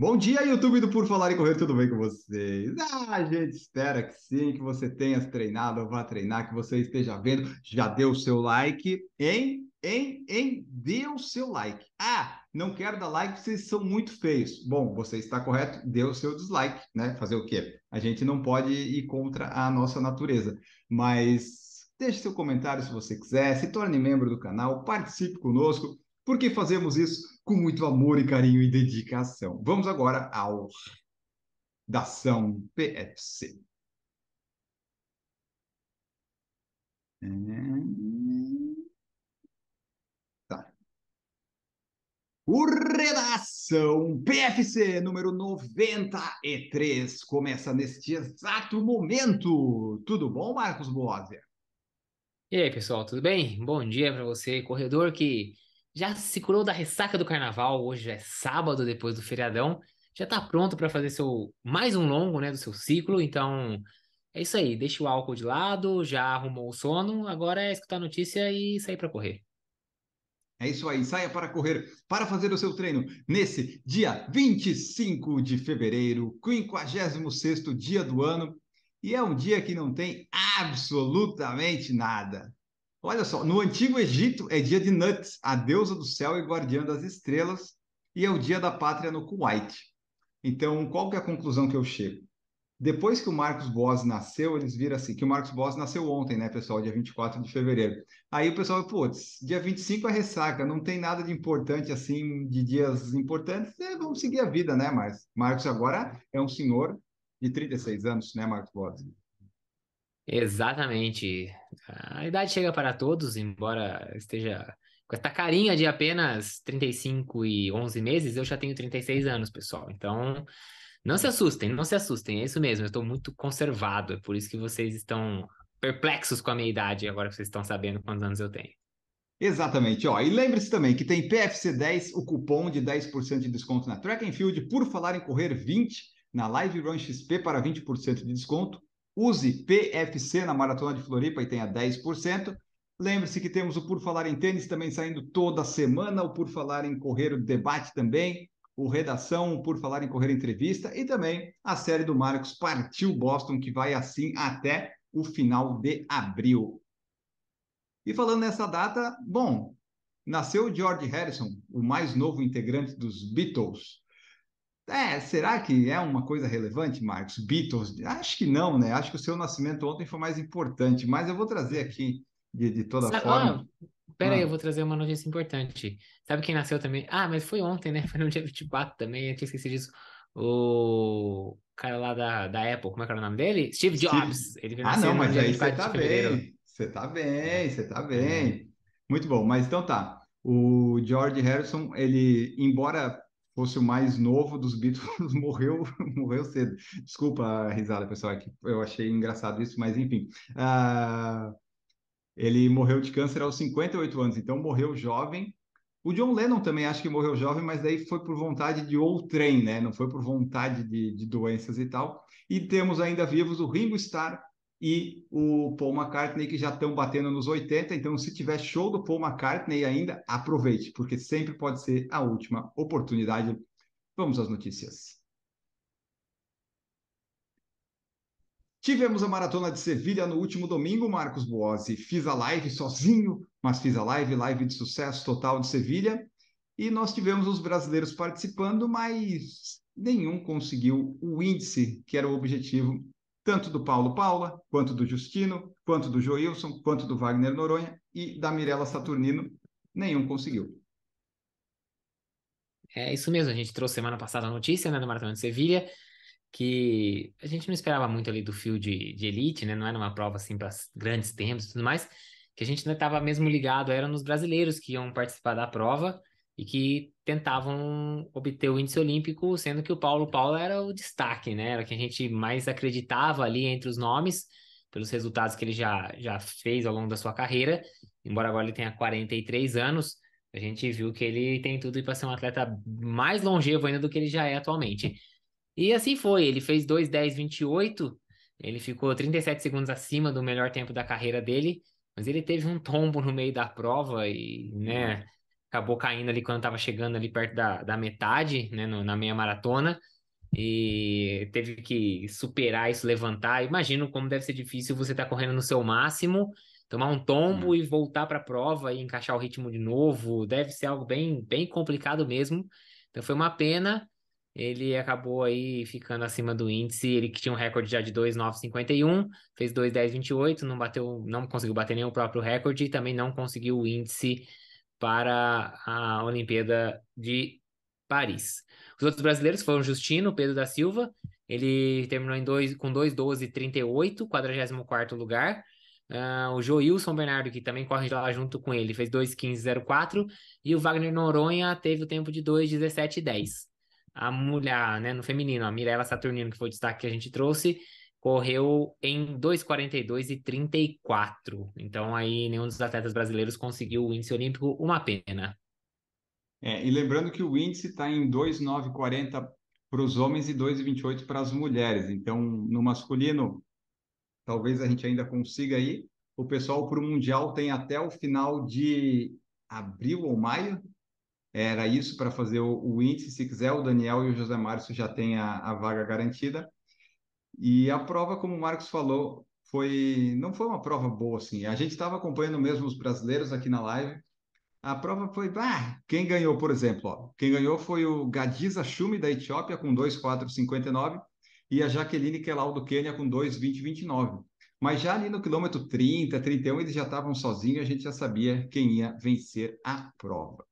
Bom dia, YouTube do Por Falar e Correr, tudo bem com vocês? Ah, a gente espera que sim, que você tenha treinado, vá treinar, que você esteja vendo. Já deu o seu like, hein? Hein? Hein? Dê o seu like. Ah, não quero dar like, vocês são muito feios. Bom, você está correto, dê o seu dislike, né? Fazer o quê? A gente não pode ir contra a nossa natureza, mas deixe seu comentário se você quiser, se torne membro do canal, participe conosco, porque fazemos isso com muito amor e carinho e dedicação. Vamos agora ao Dação PFC. É. Tá. O Redação PFC número 93 começa neste exato momento. Tudo bom, Marcos Boazer? E aí, pessoal, tudo bem? Bom dia para você, corredor que já se curou da ressaca do carnaval, hoje é sábado depois do feriadão, já está pronto para fazer seu mais um longo, né, do seu ciclo. Então, é isso aí, deixa o álcool de lado, já arrumou o sono, agora é escutar a notícia e sair para correr. É isso aí, saia para correr, para fazer o seu treino nesse dia 25 de fevereiro, 56º dia do ano, e é um dia que não tem absolutamente nada. Olha só, no Antigo Egito é dia de Nuts, a deusa do céu e guardiã das estrelas, e é o dia da pátria no Kuwait. Então, qual que é a conclusão que eu chego? Depois que o Marcos Boas nasceu, eles viram assim, que o Marcos Boas nasceu ontem, né, pessoal, dia 24 de fevereiro. Aí o pessoal, putz, dia 25 é ressaca, não tem nada de importante assim, de dias importantes, é, vamos seguir a vida, né, mas Marcos agora é um senhor de 36 anos, né, Marcos Boas? Exatamente. A idade chega para todos, embora esteja com esta carinha de apenas 35 e 11 meses, eu já tenho 36 anos, pessoal. Então, não se assustem, não se assustem. É isso mesmo, eu estou muito conservado. É por isso que vocês estão perplexos com a minha idade, agora que vocês estão sabendo quantos anos eu tenho. Exatamente, ó. E lembre-se também que tem PFC10, o cupom de 10% de desconto na Track and Field, por falar em correr 20 na Live Run XP para 20% de desconto. Use PFC na Maratona de Floripa e tenha 10%. Lembre-se que temos o Por Falar em Tênis também saindo toda semana, o Por Falar em Correr o Debate também, o Redação, o Por Falar em Correr Entrevista e também a série do Marcos Partiu Boston, que vai assim até o final de abril. E falando nessa data, bom, nasceu George Harrison, o mais novo integrante dos Beatles. É, será que é uma coisa relevante, Marcos? Beatles? Acho que não, né? Acho que o seu nascimento ontem foi mais importante, mas eu vou trazer aqui de, de toda forma. Ah, pera ah. aí, eu vou trazer uma notícia importante. Sabe quem nasceu também? Ah, mas foi ontem, né? Foi no dia 24 também, eu tinha esquecido disso. O cara lá da, da Apple, como é que era o nome dele? Steve Jobs. Steve... Ele ah, não, mas aí você tá, bem, você tá bem, você tá é. bem. Muito bom, mas então tá. O George Harrison, ele, embora fosse o mais novo dos Beatles, morreu, morreu cedo. Desculpa a risada, pessoal, é que eu achei engraçado isso, mas enfim. Uh, ele morreu de câncer aos 58 anos, então morreu jovem. O John Lennon também acho que morreu jovem, mas daí foi por vontade de outrem, né? Não foi por vontade de, de doenças e tal. E temos ainda vivos o Ringo Starr, e o Paul McCartney, que já estão batendo nos 80. Então, se tiver show do Paul McCartney ainda, aproveite, porque sempre pode ser a última oportunidade. Vamos às notícias. Tivemos a maratona de Sevilha no último domingo, Marcos Boazzi. Fiz a live sozinho, mas fiz a live, live de sucesso total de Sevilha. E nós tivemos os brasileiros participando, mas nenhum conseguiu o índice, que era o objetivo tanto do Paulo Paula, quanto do Justino, quanto do Joilson, quanto do Wagner Noronha e da Mirella Saturnino, nenhum conseguiu. É isso mesmo, a gente trouxe semana passada a notícia né, do Maratona de Sevilha, que a gente não esperava muito ali do fio de, de elite, né? Não era uma prova assim para grandes tempos e tudo mais, que a gente ainda estava mesmo ligado, eram nos brasileiros que iam participar da prova, e que tentavam obter o índice olímpico, sendo que o Paulo Paulo era o destaque, né? Era o que a gente mais acreditava ali entre os nomes, pelos resultados que ele já, já fez ao longo da sua carreira, embora agora ele tenha 43 anos, a gente viu que ele tem tudo para ser um atleta mais longevo ainda do que ele já é atualmente. E assim foi, ele fez 2:10:28, ele ficou 37 segundos acima do melhor tempo da carreira dele, mas ele teve um tombo no meio da prova e, né, acabou caindo ali quando estava chegando ali perto da, da metade, né, no, na meia maratona, e teve que superar isso, levantar. Imagino como deve ser difícil você estar tá correndo no seu máximo, tomar um tombo hum. e voltar para a prova e encaixar o ritmo de novo. Deve ser algo bem, bem complicado mesmo. Então foi uma pena. Ele acabou aí ficando acima do índice, ele que tinha um recorde já de 2,951, fez 2,1028, não bateu, não conseguiu bater nem o próprio recorde e também não conseguiu o índice para a Olimpíada de Paris. Os outros brasileiros foram Justino, Pedro da Silva, ele terminou em dois, com 2,12,38, 44 lugar. Uh, o Joilson Bernardo, que também corre lá junto com ele, fez 2,15,04. E o Wagner Noronha teve o tempo de 2,17,10. A mulher, né, no feminino, a Mirella Saturnino, que foi o destaque que a gente trouxe, correu em 2,42 e 34. Então aí nenhum dos atletas brasileiros conseguiu o índice olímpico, uma pena. É, e lembrando que o índice está em 2,940 para os homens e 2,28 para as mulheres. Então, no masculino, talvez a gente ainda consiga aí. O pessoal para o Mundial tem até o final de abril ou maio. Era isso para fazer o, o, índice. Se quiser, o Daniel e o José Márcio já têm a, a vaga garantida. E a prova, como o Marcos falou, foi não foi uma prova boa assim. A gente estava acompanhando mesmo os brasileiros aqui na live. A prova foi, bah, quem ganhou, por exemplo, ó, quem ganhou foi o Gadiza Shumi da Etiópia com 2,459 e a Jaqueline Kelal do Quênia com 2,2029. Mas já ali no quilômetro 30, 31, eles já estavam sozinhos, a gente já sabia quem ia vencer a prova.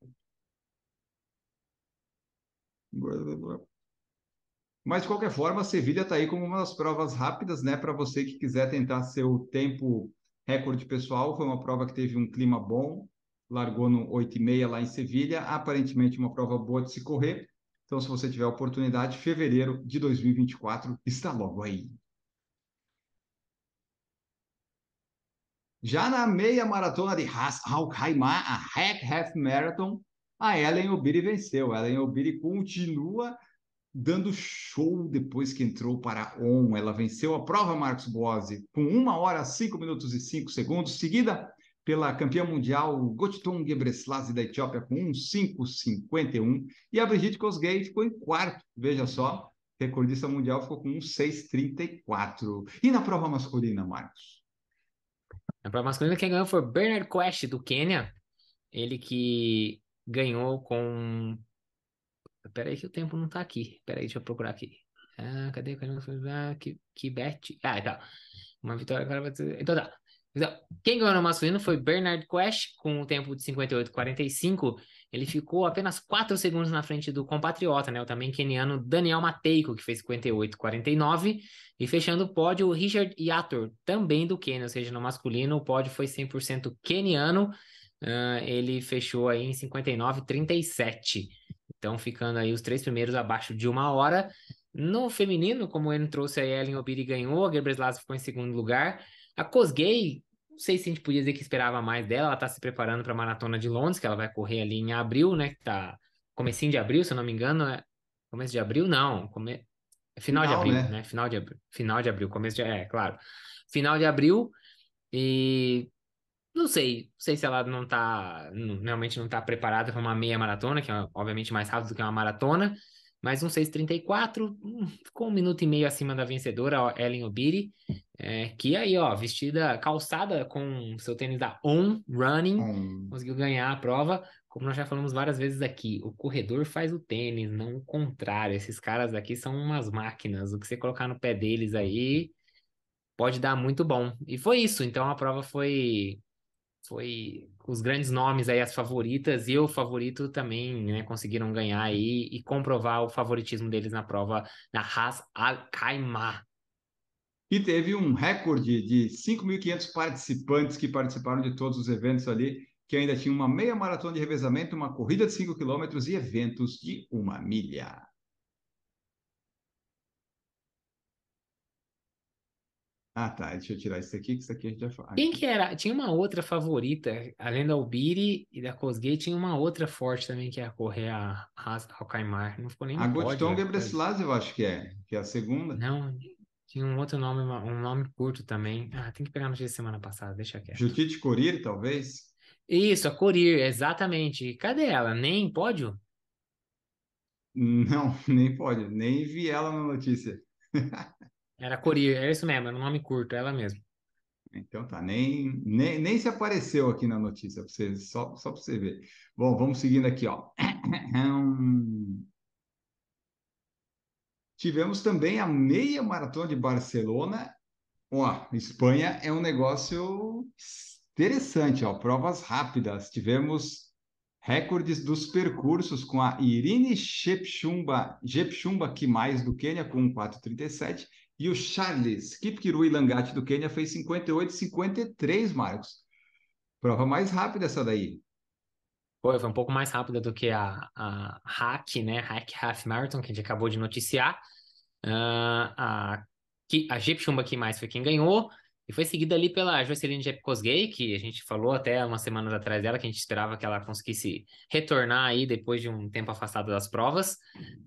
Mas, de qualquer forma, a Sevilha está aí como uma das provas rápidas, né? Para você que quiser tentar seu tempo recorde pessoal. Foi uma prova que teve um clima bom, largou no 8,5 lá em Sevilha. Aparentemente, uma prova boa de se correr. Então, se você tiver oportunidade, fevereiro de 2024 está logo aí. Já na meia maratona de haas Khaimah, a Hack Half Marathon, a Ellen Obiri venceu. A Ellen Obiri continua dando show depois que entrou para ON. Ela venceu a prova Marcos Bozzi com 1 hora 5 minutos e 5 segundos, seguida pela campeã mundial Gottong Ebreslazi da Etiópia com 1:5:51 e a Brigitte Kosgei ficou em quarto. Veja só, recordista mundial ficou com 1:6:34. E na prova masculina, Marcos? Na prova masculina quem ganhou foi Bernard Quest do Quênia. Ele que ganhou com Pera aí que o tempo não tá aqui. Pera aí, deixa eu procurar aqui. Ah, cadê? Ah, que, que bet. Ah, tá. Uma vitória agora vai ter... Então tá. Então, quem ganhou no masculino foi Bernard Quest, com o um tempo de 58,45. Ele ficou apenas 4 segundos na frente do compatriota, né? O também keniano Daniel Mateiko, que fez 58,49. E fechando o pódio, o Richard Yator, também do Quênia, ou seja, no masculino, o pódio foi 100% keniano. Uh, ele fechou aí em 59,37. Então, ficando aí os três primeiros abaixo de uma hora. No feminino, como ele trouxe a Ellen Obiri ganhou, a Gebrselassie ficou em segundo lugar. A Cosgay, não sei se a gente podia dizer que esperava mais dela, ela está se preparando para a maratona de Londres, que ela vai correr ali em abril, né? Que tá comecinho de abril, se eu não me engano, é começo de abril não, come... final, é final de abril, né? né? Final de abril, final de abril, começo de é, claro. Final de abril e não sei, não sei se ela não tá, realmente não tá preparada para uma meia maratona, que é obviamente mais rápido do que uma maratona, mas um 6,34, hum, com um minuto e meio acima da vencedora, Ellen Obiri, é, que aí, ó, vestida, calçada com seu tênis da On Running, conseguiu ganhar a prova. Como nós já falamos várias vezes aqui, o corredor faz o tênis, não o contrário. Esses caras aqui são umas máquinas, o que você colocar no pé deles aí pode dar muito bom. E foi isso, então a prova foi foi os grandes nomes aí, as favoritas e o favorito também, né, conseguiram ganhar aí e comprovar o favoritismo deles na prova na Haas Al-Khaimah. E teve um recorde de 5.500 participantes que participaram de todos os eventos ali, que ainda tinha uma meia maratona de revezamento, uma corrida de 5 quilômetros e eventos de uma milha. Ah, tá. Deixa eu tirar isso aqui, que isso aqui a gente já fala. Quem que era? Tinha uma outra favorita, além da Ubiri e da Cosgay, tinha uma outra forte também, que ia é correr a Alcaimar. Não ficou nem A Gottong né? e Breslas, eu acho que é, que é a segunda. Não, tinha um outro nome, um nome curto também. Ah, tem que pegar no dia de semana passada, deixa quieto. Jutite Corir, talvez? Isso, a Corir, exatamente. Cadê ela? Nem pódio? Não, nem pode, nem vi ela na notícia. Era Coria, é isso mesmo, era um nome curto, ela mesmo. Então tá, nem, nem, nem se apareceu aqui na notícia, pra você, só, só para você ver. Bom, vamos seguindo aqui, ó. Tivemos também a meia maratona de Barcelona. Ó, Espanha é um negócio interessante, ó, provas rápidas. Tivemos recordes dos percursos com a Irine Jepchumba, Jepchumba que mais do Quênia com 4:37 e o Charles Kipkirui Langati do Quênia fez 58,53, e Marcos. Prova mais rápida essa daí. Foi, foi um pouco mais rápida do que a, a Hack, né? Hack Half Marathon, que a gente acabou de noticiar. Uh, a, a Jepchumba aqui mais foi quem ganhou. E foi seguida ali pela Jocelyn Jepkosgei, que a gente falou até umas semanas atrás dela, que a gente esperava que ela conseguisse retornar aí depois de um tempo afastado das provas.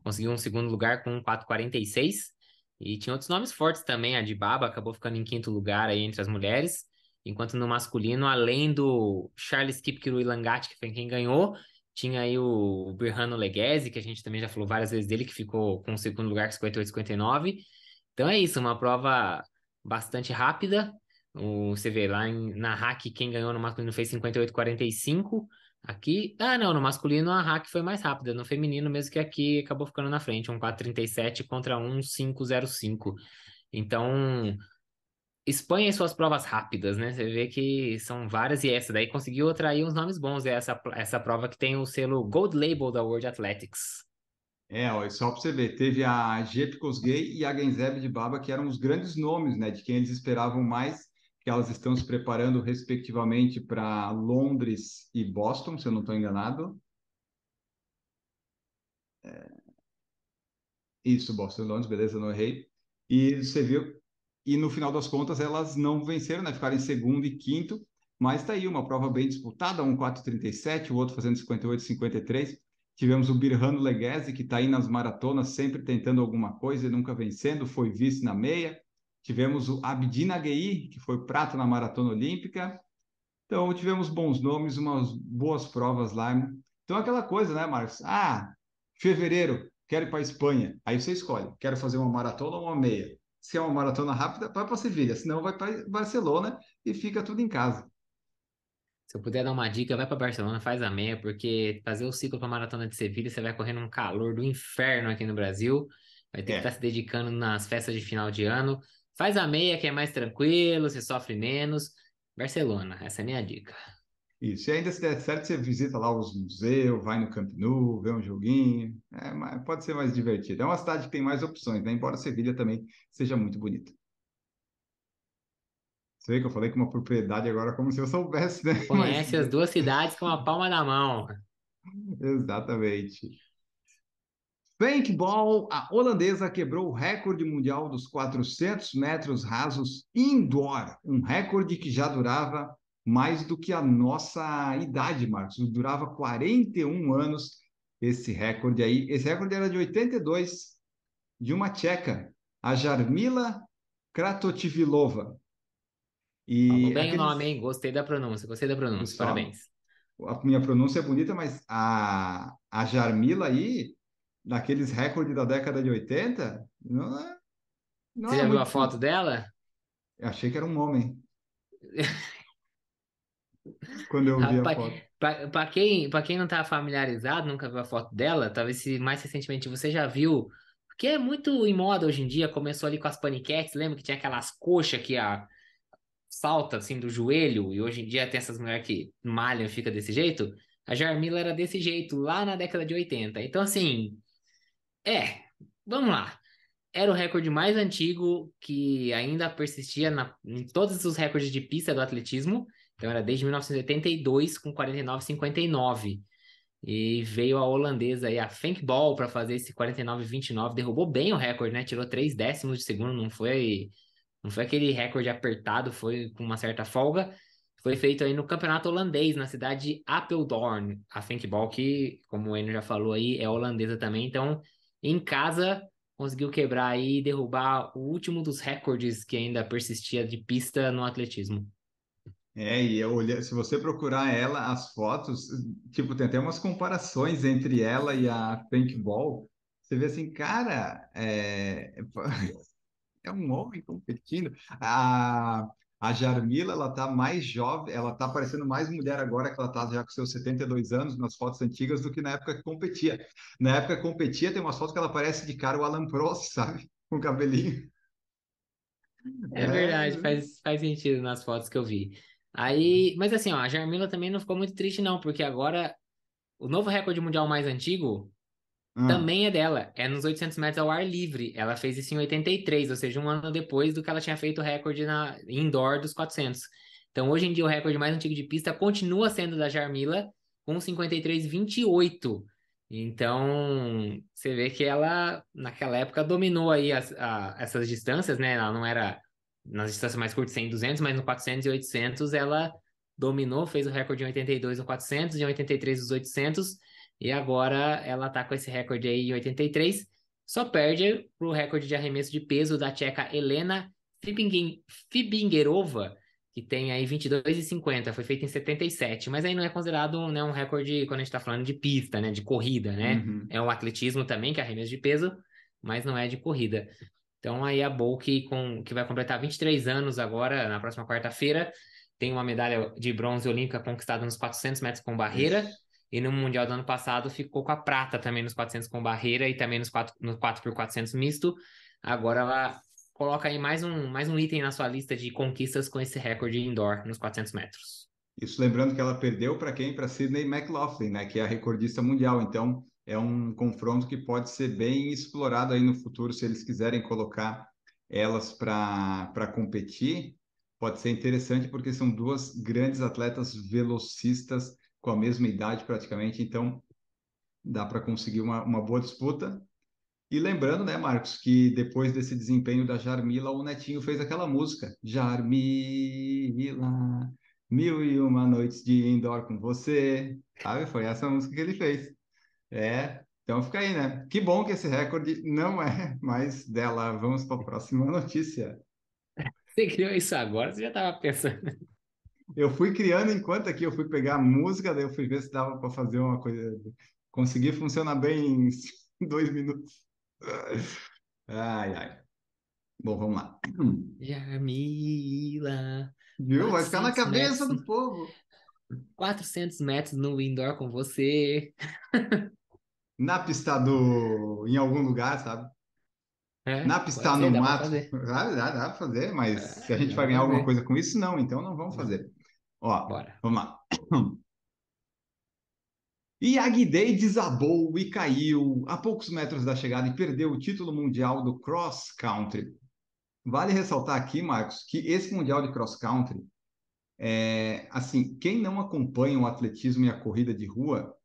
Conseguiu um segundo lugar com 4,46. E tinha outros nomes fortes também, a Dibaba acabou ficando em quinto lugar aí entre as mulheres, enquanto no masculino, além do Charles Kipkirui Langati, que foi quem ganhou, tinha aí o Birrano Leguese, que a gente também já falou várias vezes dele, que ficou com o segundo lugar, 58-59. É então é isso, uma prova bastante rápida. O, você vê lá em, na hack, quem ganhou no masculino fez 58-45, Aqui, ah, não, no masculino a hack foi mais rápida, no feminino mesmo que aqui acabou ficando na frente, um 437 contra um 505. Então, Espanha e suas provas rápidas, né? Você vê que são várias e essa daí conseguiu atrair uns nomes bons, é essa, essa prova que tem o selo Gold Label da World Athletics. É, ó, só para você ver, teve a Jepkos Gay e a Genzeb de Baba, que eram os grandes nomes, né, de quem eles esperavam mais que elas estão se preparando respectivamente para Londres e Boston, se eu não estou enganado. É... Isso, Boston e Londres, beleza, não errei. E você viu, e no final das contas elas não venceram, né? Ficaram em segundo e quinto, mas está aí uma prova bem disputada, um 4,37, o outro fazendo 58,53. Tivemos o Birrano Leguese, que está aí nas maratonas, sempre tentando alguma coisa e nunca vencendo, foi vice na meia. Tivemos o Abdi Naguei, que foi prata na maratona olímpica. Então, tivemos bons nomes, umas boas provas lá. Então, aquela coisa, né, Marcos? Ah, fevereiro, quero ir para a Espanha. Aí você escolhe, quero fazer uma maratona ou uma meia. Se é uma maratona rápida, vai para Sevilha, senão vai para Barcelona e fica tudo em casa. Se eu puder dar uma dica, vai para Barcelona, faz a meia, porque fazer o ciclo para maratona de Sevilha, você vai correndo um calor do inferno aqui no Brasil. Vai ter é. que tá estar se dedicando nas festas de final de ano. Faz a meia que é mais tranquilo, você sofre menos. Barcelona, essa é a minha dica. Isso, e ainda se der certo, você visita lá os museus, vai no Camp Nou, vê um joguinho, é, pode ser mais divertido. É uma cidade que tem mais opções, né? embora Sevilha também seja muito bonita. Você vê que eu falei com uma propriedade agora como se eu soubesse, né? Conhece Mas... as duas cidades com a palma da mão. Exatamente. Paintball, a holandesa quebrou o recorde mundial dos 400 metros rasos indoor, um recorde que já durava mais do que a nossa idade, Marcos. Durava 41 anos esse recorde aí. Esse recorde era de 82, de uma tcheca, a Jarmila Kratochvilova. E Falou bem aqueles... o nome, hein? Gostei da pronúncia, gostei da pronúncia, parabéns. A minha pronúncia é bonita, mas a, a Jarmila aí daqueles recordes da década de 80, não é. Não Você é já viu a foto dela? Eu achei que era um homem. Quando eu vi a foto. Para quem, pra quem não está familiarizado, nunca viu a foto dela, talvez se mais recentemente você já viu, porque é muito em moda hoje em dia, começou ali com as paniquetes, lembra que tinha aquelas coxas que a salta assim do joelho, e hoje em dia tem essas mulheres que malham fica desse jeito. A Jarmila era desse jeito lá na década de 80. Então, assim, é, vamos lá. Era o recorde mais antigo que ainda persistia na, em todos os recordes de pista do atletismo. Então era desde 1982 com 49,59. E veio a holandesa aí, a Fink Ball, para fazer esse 49,29. Derrubou bem o recorde, né? Tirou três décimos de segundo, não foi, não foi aquele recorde apertado, foi com uma certa folga. Foi feito aí no campeonato holandês, na cidade de Apeldoorn. A Fink Ball, que, como o Eno já falou aí, é holandesa também, então em casa conseguiu quebrar e derrubar o último dos recordes que ainda persistia de pista no atletismo. É, e olha, se você procurar ela, as fotos, tipo, tem até umas comparações entre ela e a Ball Você vê assim, cara, é, é um homem competindo. A, a Jarmila, ela tá mais jovem, ela tá parecendo mais mulher agora que ela tá já com seus 72 anos nas fotos antigas do que na época que competia. Na época que competia, tem umas fotos que ela parece de cara o Alan Prost, sabe? Com o cabelinho. É, é verdade, faz, faz sentido nas fotos que eu vi. Aí, uhum. mas assim, ó, a Jarmila também não ficou muito triste não, porque agora o novo recorde mundial mais antigo Hum. Também é dela. É nos 800 metros ao ar livre. Ela fez isso em 83, ou seja, um ano depois do que ela tinha feito o recorde na indoor dos 400. Então, hoje em dia, o recorde mais antigo de pista continua sendo da Jarmila, com 53,28. Então, você vê que ela, naquela época, dominou aí as, a, essas distâncias, né? Ela não era nas distâncias mais curtas 100 200, mas no 400 e 800 ela dominou, fez o recorde em 82 no 400, em 83 nos 800 e agora ela tá com esse recorde aí em 83, só perde pro recorde de arremesso de peso da tcheca Helena Fibingerova, que tem aí 22,50, foi feito em 77, mas aí não é considerado né, um recorde quando a gente está falando de pista, né, de corrida, né? Uhum. É um atletismo também, que é arremesso de peso, mas não é de corrida. Então aí a Bol que, com, que vai completar 23 anos agora, na próxima quarta-feira, tem uma medalha de bronze olímpica conquistada nos 400 metros com barreira. Isso. E no Mundial do ano passado ficou com a prata também nos 400 com barreira e também nos 4, no 4x400 misto. Agora ela coloca aí mais um, mais um item na sua lista de conquistas com esse recorde indoor nos 400 metros. Isso lembrando que ela perdeu para quem? Para Sidney McLaughlin, né? que é a recordista mundial. Então é um confronto que pode ser bem explorado aí no futuro, se eles quiserem colocar elas para competir. Pode ser interessante porque são duas grandes atletas velocistas com a mesma idade praticamente, então dá para conseguir uma, uma boa disputa. E lembrando, né, Marcos, que depois desse desempenho da Jarmila, o Netinho fez aquela música, Jarmila, mil e uma noites de indoor com você, sabe? Foi essa música que ele fez. É, então fica aí, né? Que bom que esse recorde não é mais dela. Vamos para a próxima notícia. Você criou isso agora? Você já estava pensando? eu fui criando enquanto aqui eu fui pegar música, daí eu fui ver se dava para fazer uma coisa. Consegui funcionar bem em dois minutos. Ai, ai. Bom, vamos lá. Jamila. Viu? Vai ficar na cabeça metros, do povo. 400 metros no indoor com você. Na pista do. em algum lugar, sabe? É, na pista no mato. Dá, dá, dá pra fazer, mas é, se a gente vai ganhar alguma coisa com isso, não, então não vamos fazer. Ó, Bora. vamos lá. E Aguidei desabou e caiu a poucos metros da chegada e perdeu o título mundial do cross country. Vale ressaltar aqui, Marcos, que esse mundial de cross country, é, assim, quem não acompanha o atletismo e a corrida de rua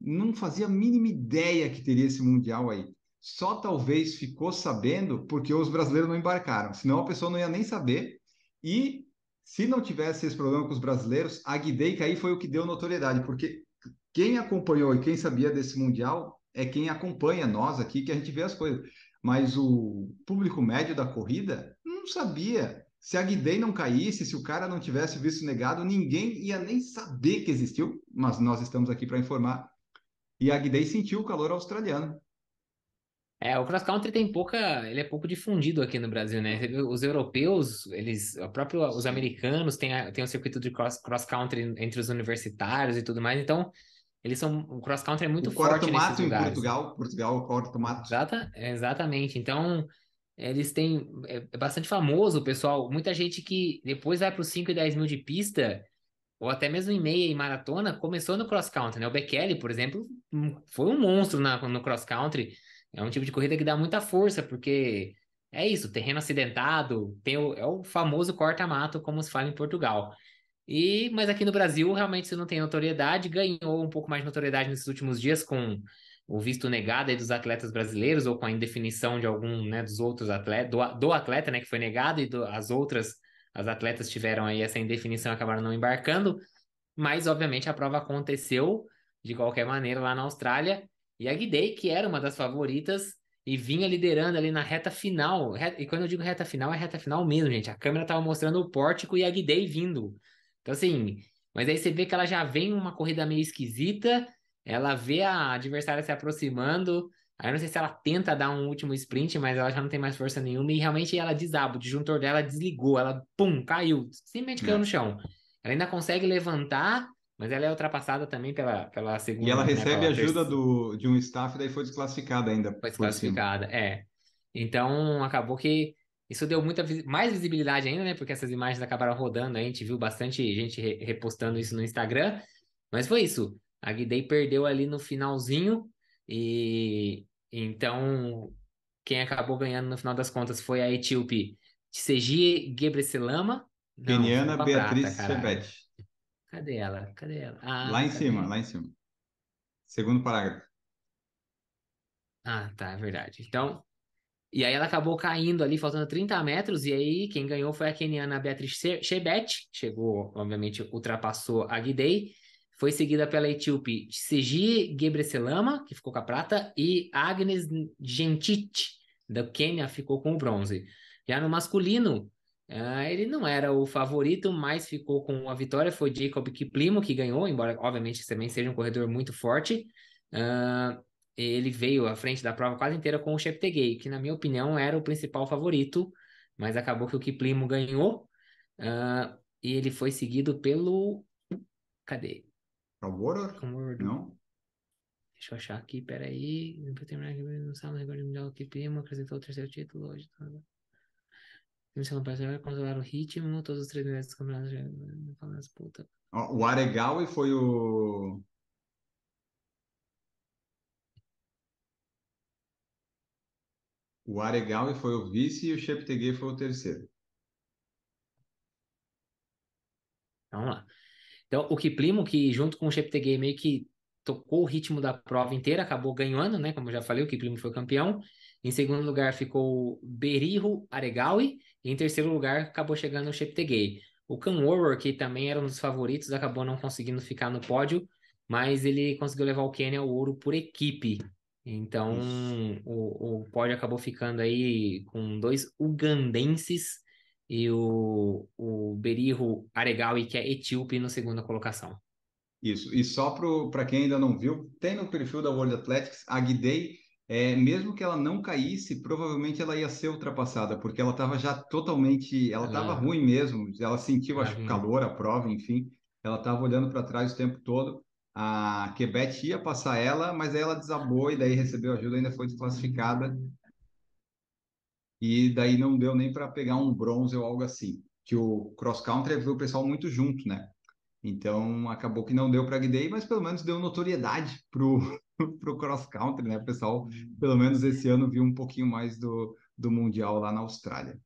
não fazia a mínima ideia que teria esse mundial aí. Só talvez ficou sabendo porque os brasileiros não embarcaram, senão a pessoa não ia nem saber. E se não tivesse esse problema com os brasileiros, a Guidei aí foi o que deu notoriedade, porque quem acompanhou e quem sabia desse Mundial é quem acompanha nós aqui, que a gente vê as coisas. Mas o público médio da corrida não sabia. Se a Guidei não caísse, se o cara não tivesse visto negado, ninguém ia nem saber que existiu. Mas nós estamos aqui para informar. E a Guidei sentiu o calor australiano. É, o cross country é tem pouca, ele é pouco difundido aqui no Brasil, né? Os europeus, eles, o próprio os americanos têm, têm um circuito de cross, cross country entre os universitários e tudo mais, então eles são o cross country é muito o forte Cortomato nesses lugares. em Portugal, Portugal o Cortomato. Exata, exatamente. Então, eles têm é, é bastante famoso, pessoal, muita gente que depois vai para os 5 e 10 mil de pista, ou até mesmo em meia e maratona, começou no cross country, né? O Bekele, por exemplo, foi um monstro na, no cross country é um tipo de corrida que dá muita força, porque é isso, terreno acidentado, tem o, é o famoso corta-mato, como se fala em Portugal. E mas aqui no Brasil realmente isso não tem notoriedade, ganhou um pouco mais de notoriedade nesses últimos dias com o visto negado dos atletas brasileiros ou com a indefinição de algum, né, dos outros atletas, do, do, atleta, né, que foi negado e do, as outras as atletas tiveram aí essa indefinição e acabaram não embarcando, mas obviamente a prova aconteceu de qualquer maneira lá na Austrália e a Guidei, que era uma das favoritas e vinha liderando ali na reta final. E quando eu digo reta final, é reta final mesmo, gente. A câmera estava mostrando o pórtico e a Guidei vindo. Então, assim, mas aí você vê que ela já vem uma corrida meio esquisita, ela vê a adversária se aproximando. Aí eu não sei se ela tenta dar um último sprint, mas ela já não tem mais força nenhuma e realmente ela desaba, o disjuntor dela desligou, ela pum, caiu, simplesmente caiu é. no chão. Ela ainda consegue levantar, mas ela é ultrapassada também pela, pela segunda. E ela né, recebe ajuda do, de um staff, daí foi desclassificada ainda. Foi desclassificada, é. Então acabou que isso deu muita mais visibilidade ainda, né? Porque essas imagens acabaram rodando, a gente viu bastante gente repostando isso no Instagram. Mas foi isso. A Guidei perdeu ali no finalzinho e então quem acabou ganhando no final das contas foi a etíope Tsegie Gebreselama. Keniana Beatriz Sebete. Cadê ela? Cadê ela? Ah, lá em cadê? Tá cima, lá em cima. Segundo parágrafo. Ah, tá, é verdade. Então, e aí ela acabou caindo ali, faltando 30 metros, e aí quem ganhou foi a keniana Beatriz Chebet, chegou, obviamente, ultrapassou a Guidei, foi seguida pela etíope Seji Gebreselama, que ficou com a prata, e Agnes Gentit, da Quênia, ficou com o bronze. Já no masculino, Uh, ele não era o favorito, mas ficou com a vitória. Foi Jacob Kiplimo que ganhou, embora obviamente também seja um corredor muito forte. Uh, ele veio à frente da prova quase inteira com o Cheptegei, que na minha opinião era o principal favorito, mas acabou que o Kiplimo ganhou. Uh, e ele foi seguido pelo... Cadê? Aurora? Não. Deixa eu achar aqui, peraí. Para terminar, não sabe o recorde mundial O Kiplimo, acrescentou o terceiro título hoje. Tá? O vai controlar o ritmo, todos os três minutos do campeonato. Já... Né? Puta. O Aregal e foi o. O Aregal foi o vice e o Cheptegei foi o terceiro. Vamos lá. Então, o Kiplimo, que junto com o Cheptegei meio que tocou o ritmo da prova inteira, acabou ganhando, né? Como eu já falei, o Kiplimo foi campeão. Em segundo lugar ficou Berihu Aregawi. E em terceiro lugar acabou chegando o Cheptegei. O Cam Warwick, que também era um dos favoritos, acabou não conseguindo ficar no pódio, mas ele conseguiu levar o Kenya ao ouro por equipe. Então, o, o pódio acabou ficando aí com dois ugandenses e o, o Berihu Aregawi, que é etíope, no segunda colocação. Isso. E só para quem ainda não viu, tem no perfil da World Athletics a Guidei é, mesmo que ela não caísse, provavelmente ela ia ser ultrapassada, porque ela estava já totalmente, ela estava é. ruim mesmo, ela sentiu, é acho, hum. calor, a prova, enfim, ela estava olhando para trás o tempo todo, a Quebec ia passar ela, mas aí ela desabou e daí recebeu ajuda, ainda foi desclassificada, e daí não deu nem para pegar um bronze ou algo assim, que o cross-country viu o pessoal muito junto, né? Então acabou que não deu para a mas pelo menos deu notoriedade pro para o cross country, né? O pessoal, uhum. pelo menos esse ano, viu um pouquinho mais do, do Mundial lá na Austrália.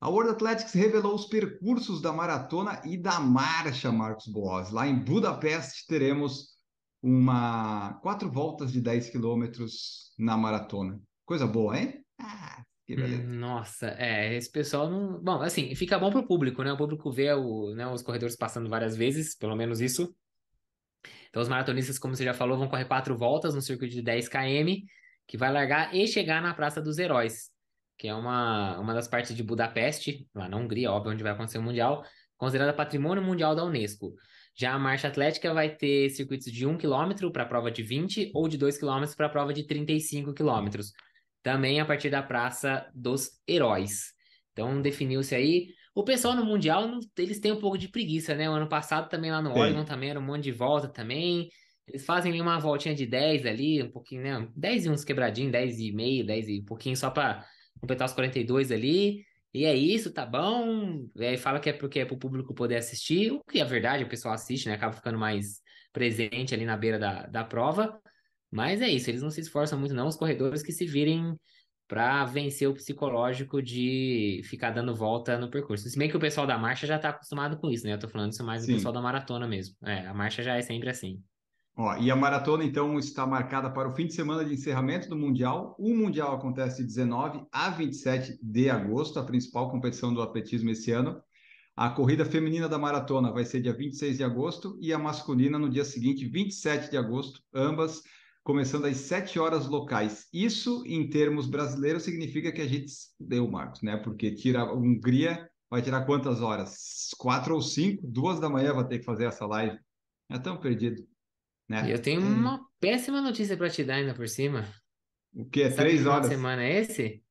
A World Athletics revelou os percursos da maratona e da marcha, Marcos Boas. Lá em Budapeste teremos uma quatro voltas de 10 quilômetros na maratona. Coisa boa, hein? Ah, que hum, beleza. Nossa, é, esse pessoal não. Bom, assim, fica bom para o público, né? O público vê o, né, os corredores passando várias vezes, pelo menos isso então, os maratonistas, como você já falou, vão correr quatro voltas no circuito de 10 km, que vai largar e chegar na Praça dos Heróis, que é uma, uma das partes de Budapeste, lá na Hungria, óbvio, onde vai acontecer o Mundial, considerada patrimônio mundial da Unesco. Já a marcha atlética vai ter circuitos de 1 km para a prova de 20 ou de 2 km para a prova de 35 km. Também a partir da Praça dos Heróis. Então definiu-se aí o pessoal no Mundial, eles têm um pouco de preguiça, né? O ano passado também lá no Sim. Oregon também era um monte de volta também. Eles fazem uma voltinha de 10 ali, um pouquinho, né? 10 e uns quebradinhos, 10 e meio, 10 e um pouquinho só para completar os 42 ali. E é isso, tá bom. aí fala que é porque é pro público poder assistir, o que é verdade, o pessoal assiste, né? Acaba ficando mais presente ali na beira da, da prova. Mas é isso, eles não se esforçam muito, não. Os corredores que se virem para vencer o psicológico de ficar dando volta no percurso. Se bem que o pessoal da marcha já está acostumado com isso, né? Eu tô falando isso mais Sim. do pessoal da maratona mesmo. É, a marcha já é sempre assim. Ó, e a maratona, então, está marcada para o fim de semana de encerramento do Mundial. O Mundial acontece de 19 a 27 de agosto, a principal competição do atletismo esse ano. A corrida feminina da maratona vai ser dia 26 de agosto e a masculina no dia seguinte, 27 de agosto, ambas começando às 7 horas locais. Isso, em termos brasileiros, significa que a gente deu, Marcos, né? Porque tira a Hungria, vai tirar quantas horas? Quatro ou cinco? Duas da manhã vai ter que fazer essa live. É tão perdido. Né? eu tenho hum. uma péssima notícia para te dar ainda por cima. O que? É Sabe três que horas? semana é esse?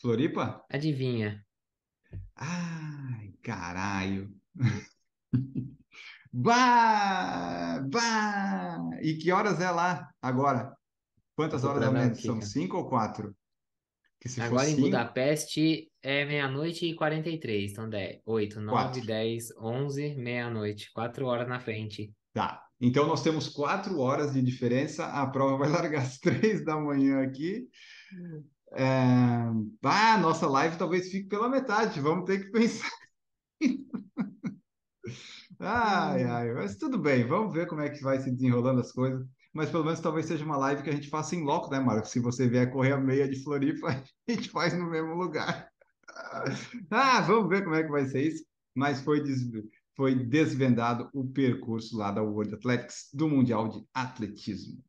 Floripa? Adivinha. Ai, caralho. Bah! Bah! E que horas é lá agora? Quantas horas é da manhã? São cinco ou quatro? agora em cinco... Budapeste é meia-noite e 43. Então, é 8, 9, dez, 10, 11, meia-noite. Quatro horas na frente. Tá. Então, nós temos quatro horas de diferença. A prova vai largar às três da manhã aqui. É... Ah, nossa live talvez fique pela metade. Vamos ter que pensar. Ai, uhum. ai, mas tudo bem, vamos ver como é que vai se desenrolando as coisas. Mas pelo menos talvez seja uma live que a gente faça em loco, né, Marcos? Se você vier correr a meia de Floripa, a gente faz no mesmo lugar. Ah, vamos ver como é que vai ser isso. Mas foi, des... foi desvendado o percurso lá da World Athletics, do Mundial de Atletismo.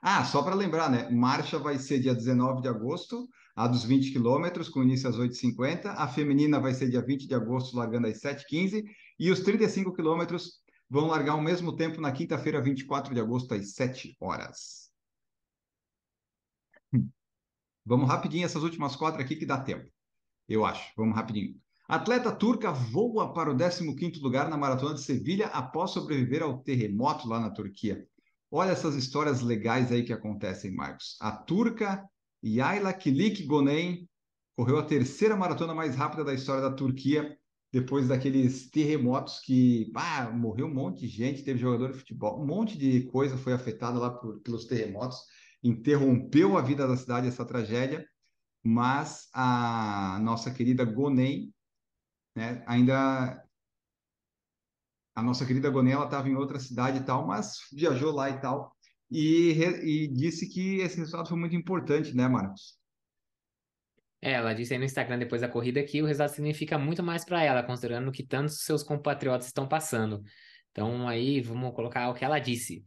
Ah, só para lembrar, né? Marcha vai ser dia 19 de agosto, a dos 20 quilômetros, com início às 8h50. A feminina vai ser dia 20 de agosto, largando às 7h15. E os 35 quilômetros vão largar ao mesmo tempo na quinta-feira, 24 de agosto, às 7 horas. Vamos rapidinho essas últimas quatro aqui que dá tempo. Eu acho. Vamos rapidinho. Atleta turca voa para o 15º lugar na maratona de Sevilha após sobreviver ao terremoto lá na Turquia. Olha essas histórias legais aí que acontecem, Marcos. A turca Yayla Kilik Gonen correu a terceira maratona mais rápida da história da Turquia depois daqueles terremotos que morreu um monte de gente, teve jogador de futebol, um monte de coisa foi afetada lá por, pelos terremotos, interrompeu a vida da cidade essa tragédia, mas a nossa querida Gonem, né, ainda a nossa querida Gonem, ela estava em outra cidade e tal, mas viajou lá e tal, e, e disse que esse resultado foi muito importante, né, Marcos? É, ela disse aí no Instagram depois da corrida que o resultado significa muito mais para ela, considerando que tantos seus compatriotas estão passando. Então aí vamos colocar o que ela disse.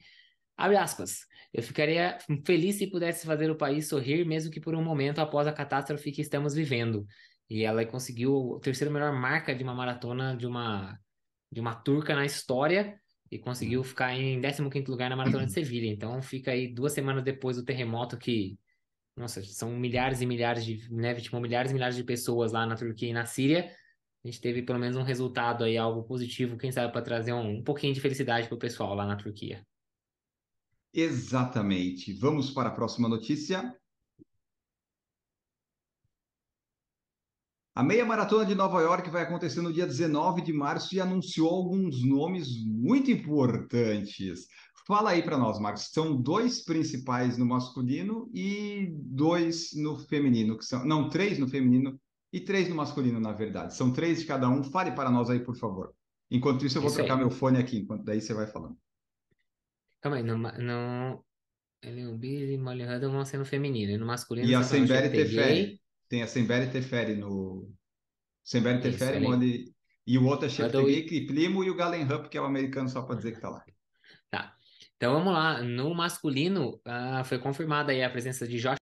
Abre aspas. Eu ficaria feliz se pudesse fazer o país sorrir, mesmo que por um momento, após a catástrofe que estamos vivendo. E ela conseguiu a terceira melhor marca de uma maratona de uma de uma turca na história e conseguiu ficar em 15 quinto lugar na maratona de Sevilha. Então fica aí duas semanas depois do terremoto que nossa, são milhares e milhares de, né, Tipo milhares e milhares de pessoas lá na Turquia e na Síria. A gente teve pelo menos um resultado aí, algo positivo, quem sabe para trazer um, um pouquinho de felicidade para o pessoal lá na Turquia. Exatamente. Vamos para a próxima notícia. A meia maratona de Nova York vai acontecer no dia 19 de março e anunciou alguns nomes muito importantes. Fala aí para nós, Marcos. São dois principais no masculino e dois no feminino, que são não três no feminino e três no masculino, na verdade. São três de cada um. Fale para nós aí, por favor. Enquanto isso, eu vou isso trocar aí. meu fone aqui. Enquanto daí você vai falando. Calma aí, não, não... Elion é Billy, Molly Huddle vão ser no feminino e no masculino. E a e Teferi. Tem a e Teferi no. Sembere Teferi, Molly. E o outro é Sheffield e Primo e o Galen Hupp, que é o americano, só para dizer que tá lá. Então vamos lá, no masculino ah, foi confirmada aí a presença de Josh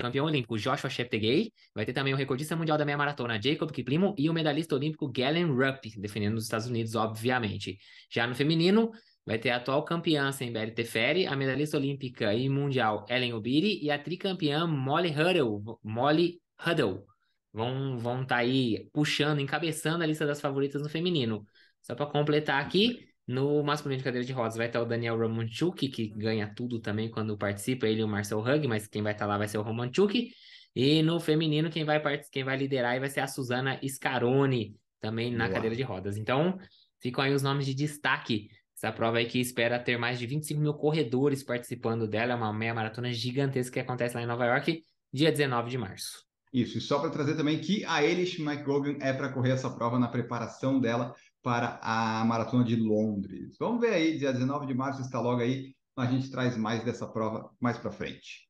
campeão olímpico Joshua Cheptegei, vai ter também o recordista mundial da meia maratona Jacob Kiplimo e o medalhista olímpico Galen Rupp, defendendo os Estados Unidos, obviamente. Já no feminino, vai ter a atual campeã Sembele Teferi, a medalhista olímpica e mundial Ellen Obiri e a tricampeã Molly Huddle, Molly Huddle. Vão vão tá aí puxando, encabeçando a lista das favoritas no feminino. Só para completar aqui, no masculino de cadeira de rodas vai estar o Daniel Romanchuk, que ganha tudo também quando participa, ele e o Marcel Hug, mas quem vai estar lá vai ser o Romanchuk. E no feminino, quem vai, quem vai liderar vai ser a Suzana Scaroni, também na cadeira de rodas. Então, ficam aí os nomes de destaque. Essa prova aí que espera ter mais de 25 mil corredores participando dela, é uma meia maratona gigantesca que acontece lá em Nova York, dia 19 de março. Isso, e só para trazer também que a Elish McGogan é para correr essa prova na preparação dela para a Maratona de Londres. Vamos ver aí, dia 19 de março está logo aí, a gente traz mais dessa prova mais para frente.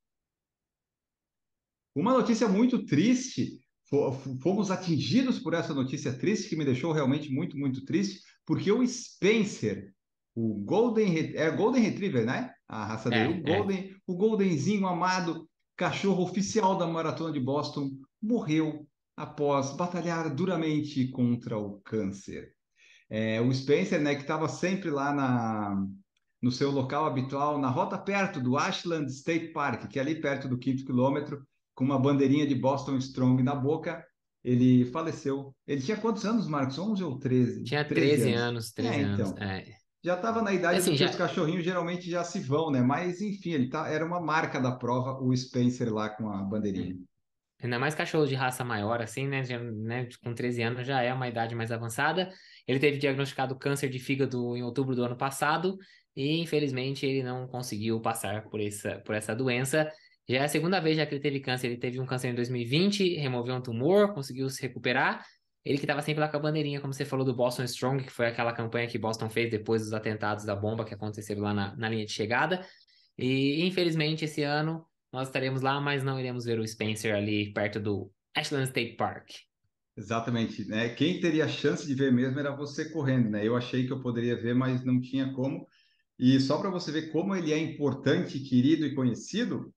Uma notícia muito triste, fomos atingidos por essa notícia triste que me deixou realmente muito, muito triste, porque o Spencer, o Golden, é Golden Retriever, né? A raça dele, é, o, é. Golden, é. o Goldenzinho amado, cachorro oficial da Maratona de Boston, morreu após batalhar duramente contra o câncer. É, o Spencer, né, que estava sempre lá na, no seu local habitual, na rota perto do Ashland State Park, que é ali perto do quinto quilômetro, com uma bandeirinha de Boston Strong na boca, ele faleceu. Ele tinha quantos anos, Marcos? 11 ou 13? Tinha 13, 13 anos. anos, 13 é, anos. Então. É. Já estava na idade assim, que já... os cachorrinhos geralmente já se vão, né? Mas, enfim, ele tá... era uma marca da prova, o Spencer lá com a bandeirinha. Ainda mais cachorro de raça maior, assim, né? Já, né? Com 13 anos já é uma idade mais avançada. Ele teve diagnosticado câncer de fígado em outubro do ano passado e, infelizmente, ele não conseguiu passar por essa, por essa doença. Já é a segunda vez já que ele teve câncer. Ele teve um câncer em 2020, removeu um tumor, conseguiu se recuperar. Ele que estava sempre lá com a bandeirinha, como você falou, do Boston Strong, que foi aquela campanha que Boston fez depois dos atentados da bomba que aconteceram lá na, na linha de chegada. E, infelizmente, esse ano nós estaremos lá, mas não iremos ver o Spencer ali perto do Ashland State Park. Exatamente, né? Quem teria a chance de ver mesmo era você correndo, né? Eu achei que eu poderia ver, mas não tinha como. E só para você ver como ele é importante, querido e conhecido,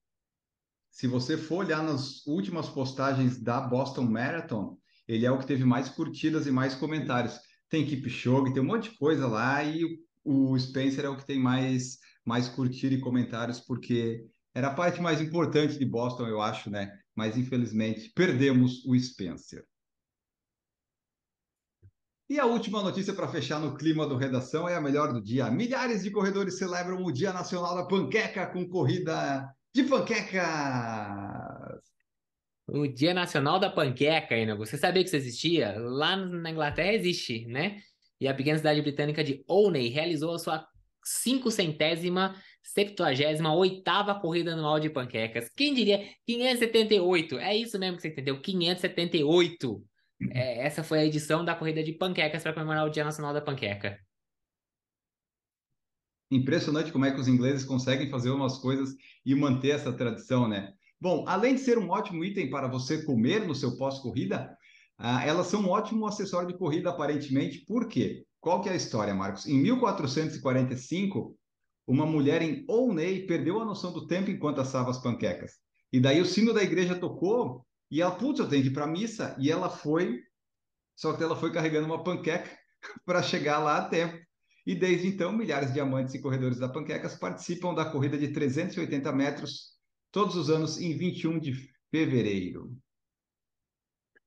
se você for olhar nas últimas postagens da Boston Marathon, ele é o que teve mais curtidas e mais comentários. Tem Kipchoge, tem um monte de coisa lá e o Spencer é o que tem mais mais curtida e comentários porque era a parte mais importante de Boston, eu acho, né? Mas infelizmente perdemos o Spencer. E a última notícia para fechar no clima do redação é a melhor do dia. Milhares de corredores celebram o Dia Nacional da Panqueca com corrida de panquecas. O Dia Nacional da Panqueca, Ina. Você sabia que isso existia? Lá na Inglaterra existe, né? E a pequena cidade britânica de Olney realizou a sua cinco centésima, septuagésima, oitava corrida anual de panquecas. Quem diria? 578. É isso mesmo que você entendeu. 578 é, essa foi a edição da corrida de panquecas para comemorar o Dia Nacional da Panqueca. Impressionante como é que os ingleses conseguem fazer umas coisas e manter essa tradição, né? Bom, além de ser um ótimo item para você comer no seu pós-corrida, ah, elas são um ótimo acessório de corrida, aparentemente. Por quê? Qual que é a história, Marcos? Em 1445, uma mulher em Olney perdeu a noção do tempo enquanto assava as panquecas. E daí o sino da igreja tocou e ela, putz, eu tenho que ir para a missa. E ela foi, só que ela foi carregando uma panqueca para chegar lá a tempo. E desde então, milhares de amantes e corredores da panquecas participam da corrida de 380 metros todos os anos em 21 de fevereiro.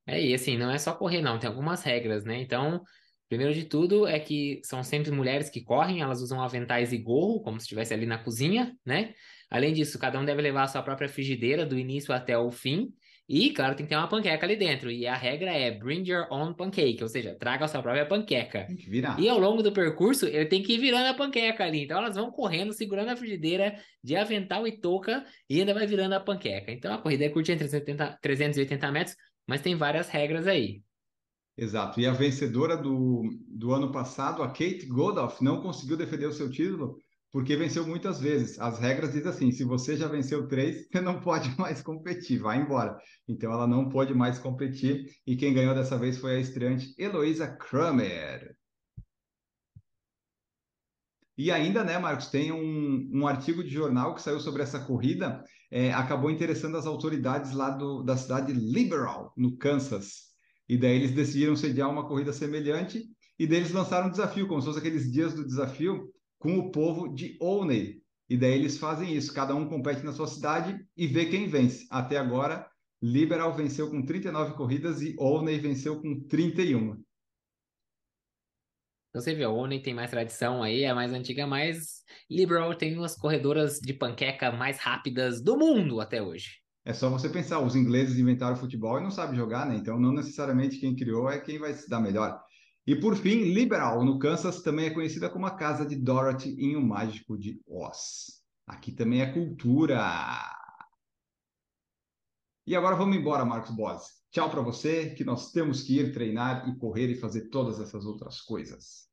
É, e assim, não é só correr, não, tem algumas regras, né? Então, primeiro de tudo é que são sempre mulheres que correm, elas usam aventais e gorro, como se estivesse ali na cozinha, né? Além disso, cada um deve levar a sua própria frigideira do início até o fim. E, claro, tem que ter uma panqueca ali dentro. E a regra é bring your own pancake, ou seja, traga a sua própria panqueca. Tem que virar. E ao longo do percurso, ele tem que ir virando a panqueca ali. Então elas vão correndo, segurando a frigideira de avental e touca e ainda vai virando a panqueca. Então a corrida é entre 380, 380 metros, mas tem várias regras aí. Exato. E a vencedora do, do ano passado, a Kate Godoff, não conseguiu defender o seu título porque venceu muitas vezes. As regras dizem assim: se você já venceu três, você não pode mais competir, vai embora. Então ela não pôde mais competir, e quem ganhou dessa vez foi a estreante Heloísa Kramer. E ainda, né, Marcos, tem um, um artigo de jornal que saiu sobre essa corrida, é, acabou interessando as autoridades lá do, da cidade Liberal, no Kansas. E daí eles decidiram sediar uma corrida semelhante, e daí eles lançaram um desafio, como se fosse aqueles dias do desafio, com o povo de Owney. E daí eles fazem isso, cada um compete na sua cidade e vê quem vence. Até agora, Liberal venceu com 39 corridas e Owney venceu com 31. Então, você vê, a Owney tem mais tradição aí, é mais antiga, mas Liberal tem umas corredoras de panqueca mais rápidas do mundo até hoje. É só você pensar, os ingleses inventaram futebol e não sabem jogar, né? Então não necessariamente quem criou é quem vai se dar melhor. E por fim, Liberal, no Kansas, também é conhecida como a casa de Dorothy em O Mágico de Oz. Aqui também é cultura. E agora vamos embora, Marcos Boas. Tchau para você, que nós temos que ir treinar e correr e fazer todas essas outras coisas.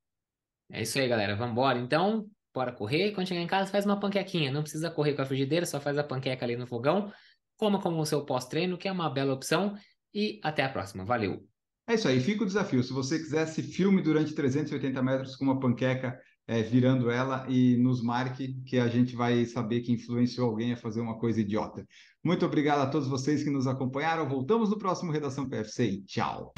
É isso aí, galera. Vamos embora. Então, bora correr. Quando chegar em casa, faz uma panquequinha. Não precisa correr com a frigideira, só faz a panqueca ali no fogão. Coma como o seu pós-treino, que é uma bela opção. E até a próxima. Valeu! É isso aí, fica o desafio. Se você quiser, se filme durante 380 metros com uma panqueca é, virando ela e nos marque, que a gente vai saber que influenciou alguém a fazer uma coisa idiota. Muito obrigado a todos vocês que nos acompanharam. Voltamos no próximo Redação PFC e tchau!